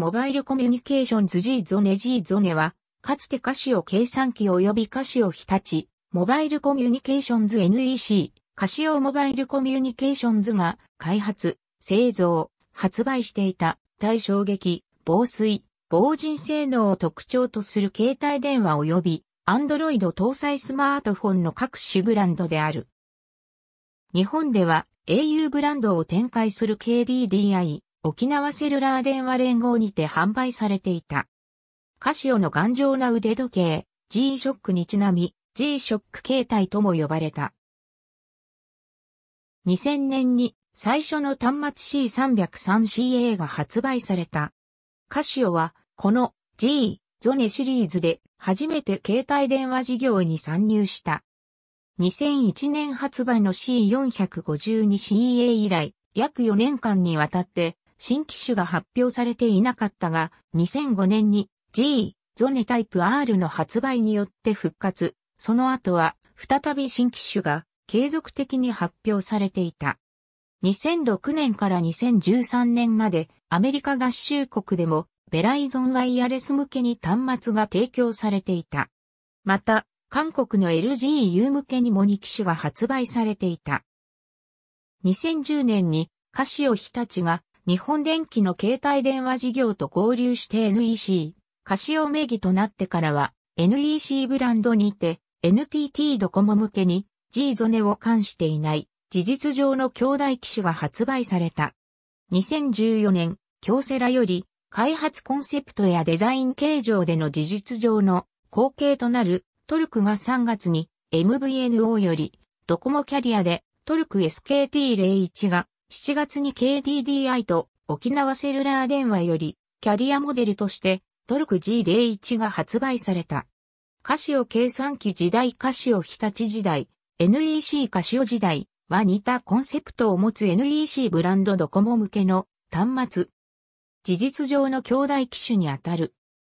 モバイルコミュニケーションズ G ゾネ G ゾネは、かつてカシオ計算機及びカシオ日立、モバイルコミュニケーションズ NEC、カシオモバイルコミュニケーションズが開発、製造、発売していた、対衝撃、防水、防塵性能を特徴とする携帯電話及び、アンドロイド搭載スマートフォンの各種ブランドである。日本では au ブランドを展開する KDDI、沖縄セルラー電話連合にて販売されていた。カシオの頑丈な腕時計、G-SHOCK にちなみ、G-SHOCK 形態とも呼ばれた。2000年に最初の端末 C303CA が発売された。カシオは、この G、ゾネシリーズで初めて携帯電話事業に参入した。2001年発売の C452CA 以来、約4年間にわたって新機種が発表されていなかったが、2005年に G、ゾネタイプ R の発売によって復活。その後は、再び新機種が継続的に発表されていた。2006年から2013年までアメリカ合衆国でもベライゾンワイヤレス向けに端末が提供されていた。また、韓国の LGU 向けにも2機種が発売されていた。2010年にカシオ日立が日本電機の携帯電話事業と合流して NEC、カシオ名義となってからは NEC ブランドにて NTT ドコモ向けに G ゾネを冠していない事実上の兄弟機種が発売された。2014年、京セラより開発コンセプトやデザイン形状での事実上の後継となるトルクが3月に MVNO よりドコモキャリアでトルク SKT01 が7月に KDDI と沖縄セルラー電話よりキャリアモデルとしてトルク G01 が発売された。カシオ計算機時代カシオ日立時代、NEC カシオ時代は似たコンセプトを持つ NEC ブランドドコモ向けの端末。事実上の兄弟機種にあたる。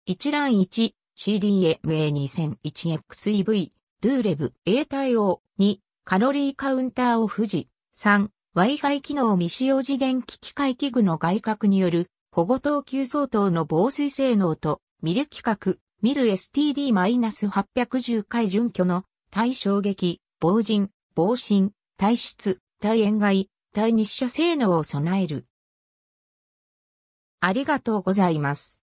一覧1、CDMA2001XEV、ドゥーレブ A 対応2、カロリーカウンターを富士3、Wi-Fi 機能未使用時電気機械器具の外角による保護等級相当の防水性能と、ミル規格、ミル STD-810 回準拠の対衝撃、防塵、防振、対湿、対塩害、対日射性能を備える。ありがとうございます。